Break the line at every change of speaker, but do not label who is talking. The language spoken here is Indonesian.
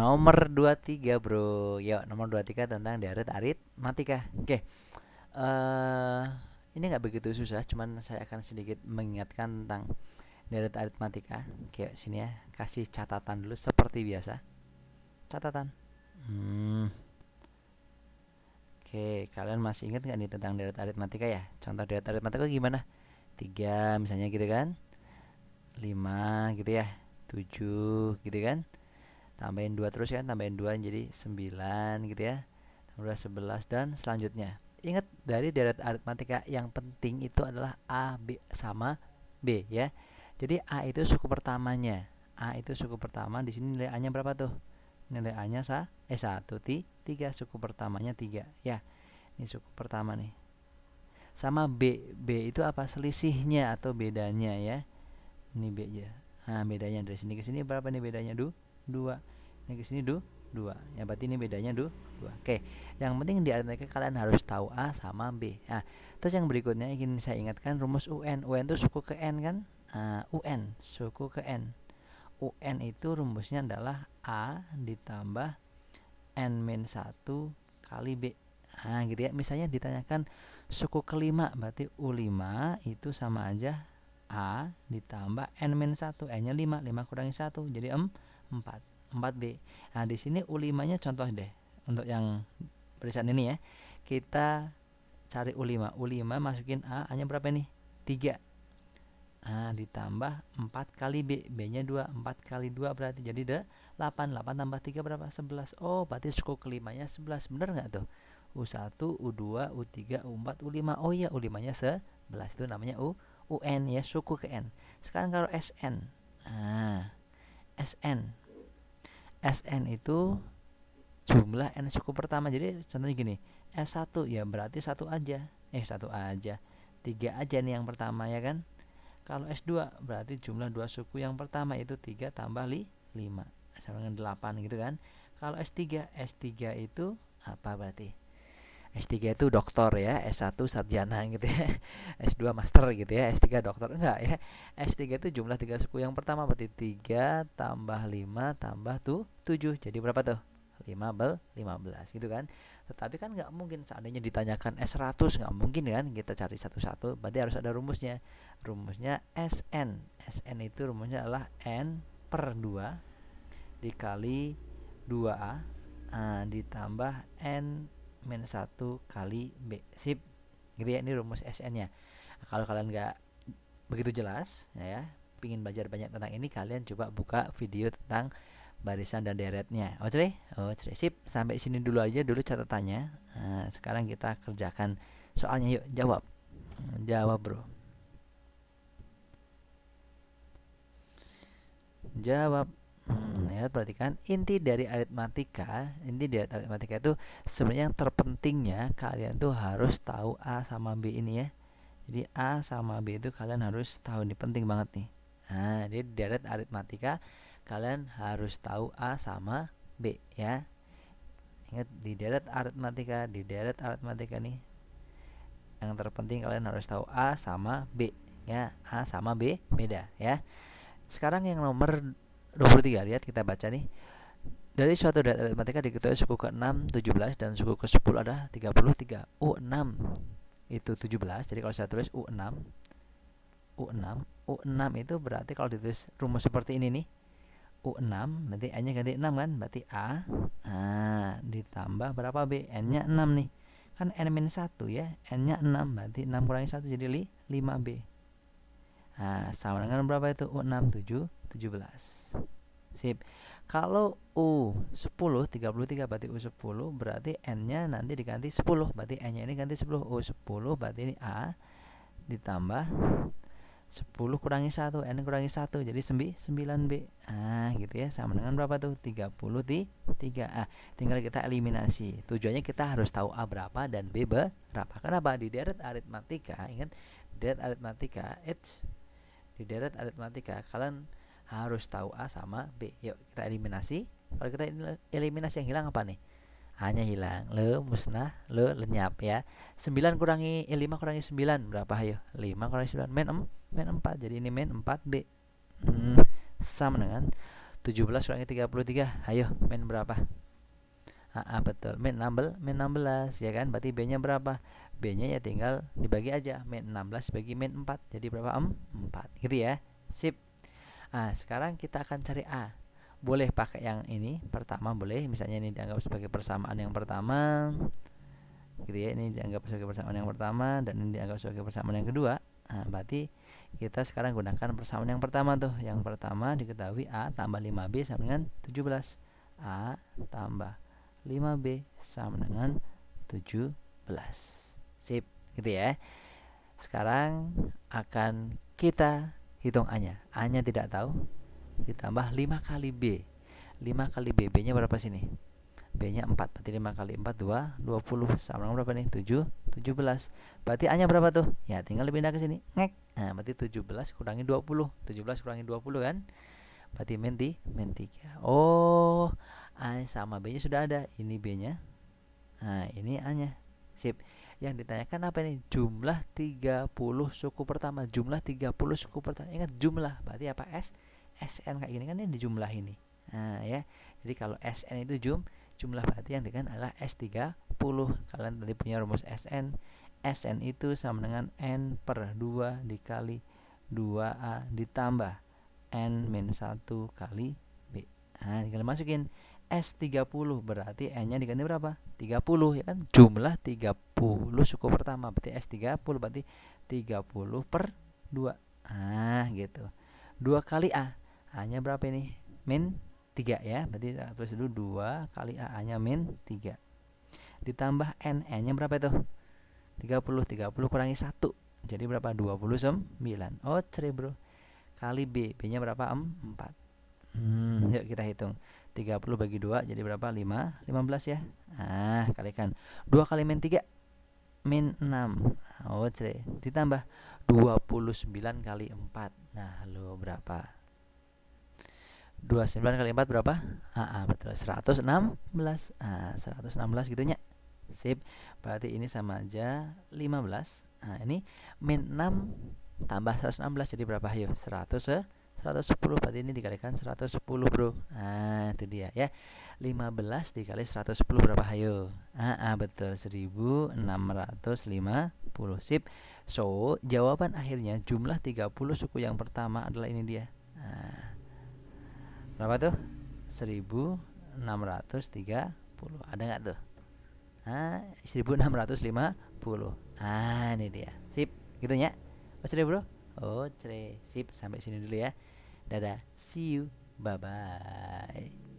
Nomor 23, Bro. Yuk, nomor 23 tentang deret matika. Oke. Okay. Uh, eh, ini nggak begitu susah, cuman saya akan sedikit mengingatkan tentang deret aritmatika. Oke, okay, sini ya. Kasih catatan dulu seperti biasa. Catatan. Hmm. Oke, okay, kalian masih ingat nggak nih tentang deret aritmatika ya? Contoh deret aritmatika gimana? Tiga misalnya gitu kan. 5 gitu ya. 7 gitu kan tambahin dua terus ya tambahin dua jadi 9 gitu ya tambah 11 dan selanjutnya ingat dari deret aritmatika yang penting itu adalah A B sama B ya jadi A itu suku pertamanya A itu suku pertama di sini nilai A nya berapa tuh nilai A nya sa eh 1 T 3 suku pertamanya tiga ya ini suku pertama nih sama B B itu apa selisihnya atau bedanya ya ini B aja nah bedanya dari sini ke sini berapa nih bedanya duh dua yang ke sini du dua ya berarti ini bedanya du dua oke yang penting di aritmatika kalian harus tahu a sama b Ah, terus yang berikutnya ingin saya ingatkan rumus un un itu suku ke n kan uh, un suku ke n un itu rumusnya adalah a ditambah n min satu kali b Ah, gitu ya misalnya ditanyakan suku kelima berarti u5 itu sama aja a ditambah n min satu n nya lima, lima kurangi satu jadi m 4 4B nah di sini U5 nya contoh deh untuk yang perisian ini ya kita cari U5 U5 masukin A hanya berapa nih 3 Nah, ditambah 4 kali B B nya 2 4 kali 2 berarti jadi 8 8 tambah 3 berapa 11 Oh berarti skor kelimanya 11 bener nggak tuh U1 U2 U3 U4 U5 Oh iya U5 nya 11 itu namanya U UN ya suku ke N sekarang kalau SN nah SN SN itu jumlah n suku pertama. Jadi contohnya gini, S1 ya berarti satu aja. Eh satu aja. Tiga aja nih yang pertama ya kan. Kalau S2 berarti jumlah dua suku yang pertama itu 3 tambah li, 5 sama dengan 8 gitu kan. Kalau S3, S3 itu apa berarti? S3 itu doktor ya, S1 sarjana gitu ya, S2 master gitu ya, S3 dokter enggak ya. S3 itu jumlah tiga suku yang pertama berarti 3 tambah 5 tambah tuh 7. Jadi berapa tuh? 5 bel 15 gitu kan. Tetapi kan nggak mungkin seandainya ditanyakan S100 nggak mungkin kan kita cari satu-satu, berarti harus ada rumusnya. Rumusnya SN. SN itu rumusnya adalah N per 2 dikali 2A nah, ditambah N minus 1 kali B sip gitu ya ini rumus SN nya kalau kalian nggak begitu jelas ya pingin belajar banyak tentang ini kalian coba buka video tentang barisan dan deretnya oke oh, oke sip sampai sini dulu aja dulu catatannya nah, sekarang kita kerjakan soalnya yuk jawab jawab bro jawab hmm, lihat perhatikan inti dari aritmatika inti dari aritmatika itu sebenarnya yang terpentingnya kalian tuh harus tahu a sama b ini ya jadi a sama b itu kalian harus tahu ini penting banget nih nah jadi deret aritmatika kalian harus tahu a sama b ya ingat di deret aritmatika di deret aritmatika nih yang terpenting kalian harus tahu a sama b ya a sama b beda ya sekarang yang nomor 23 lihat kita baca nih. Dari suatu data matematika diketahui suku ke-6 17 dan suku ke-10 ada 33. U6 itu 17. Jadi kalau saya tulis U6 U6 U6 itu berarti kalau ditulis rumus seperti ini nih. U6 berarti N-nya ganti 6 kan? Berarti A nah, ditambah berapa B? N-nya 6 nih. Kan N-1 ya. N-nya 6 berarti 6 kurangi 1 jadi 5B. Nah, sama dengan berapa itu? U 6 7 17. Sip. Kalau U 10 33 berarti U 10 berarti N-nya nanti diganti 10. Berarti N-nya ini ganti 10. U 10 berarti ini A ditambah 10 kurangi 1 N kurangi 1 jadi 9 b Nah, gitu ya sama dengan berapa tuh 30 di 3 ah, tinggal kita eliminasi tujuannya kita harus tahu A berapa dan B berapa kenapa di deret aritmatika ingat deret aritmatika it's di deret aritmatika kalian harus tahu A sama B yuk kita eliminasi kalau kita eliminasi yang hilang apa nih hanya hilang le musnah le lenyap ya 9 kurangi eh, 5 kurangi 9 berapa ayo 5 kurangi 9 men, em, men 4 jadi ini men 4B hmm, sama dengan 17 kurangi 33 ayo men berapa Ah, betul. Min 16, min 16 ya kan? Berarti B-nya berapa? B-nya ya tinggal dibagi aja min 16 bagi min 4. Jadi berapa? 4. Gitu ya. Sip. Ah, sekarang kita akan cari A. Boleh pakai yang ini pertama boleh, misalnya ini dianggap sebagai persamaan yang pertama. Gitu ya, ini dianggap sebagai persamaan yang pertama dan ini dianggap sebagai persamaan yang kedua. Nah, berarti kita sekarang gunakan persamaan yang pertama tuh. Yang pertama diketahui A tambah 5B sama dengan 17. A tambah 5B sama dengan 17 Sip, gitu ya Sekarang akan kita hitung A-nya A-nya tidak tahu Ditambah 5 kali B 5 kali B, B-nya berapa sini? B-nya 4, berarti 5 kali 4, 2, 20 Sama dengan berapa nih? 7, 17 Berarti A-nya berapa tuh? Ya tinggal pindah ke sini Ngek. Nah, berarti 17 kurangi 20 17 kurangi 20 kan? Berarti menti, menti Oh, A sama B nya sudah ada ini B nya nah ini A nya sip yang ditanyakan apa ini jumlah 30 suku pertama jumlah 30 suku pertama ingat jumlah berarti apa S SN kayak gini kan ya, ini jumlah ini nah ya jadi kalau SN itu jum jumlah berarti yang dikatakan adalah S30 kalian tadi punya rumus SN SN itu sama dengan N per 2 dikali 2A ditambah N minus 1 kali B nah tinggal masukin S30 berarti N-nya diganti berapa? 30 ya kan? Jumlah 30 suku pertama berarti S30 berarti 30 per 2. Ah, gitu. 2 kali A. A-nya berapa ini? Min 3 ya. Berarti tulis dulu 2 kali A A-nya min 3. Ditambah N, N-nya berapa itu? 30, 30 kurangi 1. Jadi berapa? 29. Oh, cerai bro. Kali B, B-nya berapa? 4. Hmm, yuk kita hitung. 30 bagi 2 jadi berapa? 5 15 ya Ah kalikan 2 kali min 3 Min 6 oh, cire. Ditambah 29 kali 4 Nah lu berapa? 29 kali 4 berapa? Ah, ah betul 116 ah, 116 gitu nya Sip Berarti ini sama aja 15 Nah ini min 6 tambah 116 jadi berapa? Yuk 100 Eh? 110 berarti ini dikalikan 110 bro ah itu dia ya 15 dikali 110 berapa hayo ah, ah betul 1650 sip so jawaban akhirnya jumlah 30 suku yang pertama adalah ini dia ah, berapa tuh 1630 ada nggak tuh ah, 1650 ah ini dia sip gitu ya Mas oh, Bro Oh, cere. Sip, sampai sini dulu ya. Dadah, see you, bye bye.